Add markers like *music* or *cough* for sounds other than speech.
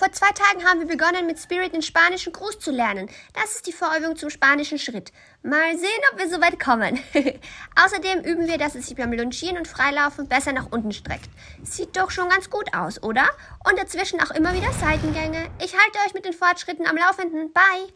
Vor zwei Tagen haben wir begonnen, mit Spirit den spanischen Gruß zu lernen. Das ist die Vorübung zum spanischen Schritt. Mal sehen, ob wir so weit kommen. *laughs* Außerdem üben wir, dass es sich beim Longieren und Freilaufen besser nach unten streckt. Sieht doch schon ganz gut aus, oder? Und dazwischen auch immer wieder Seitengänge. Ich halte euch mit den Fortschritten am Laufenden. Bye!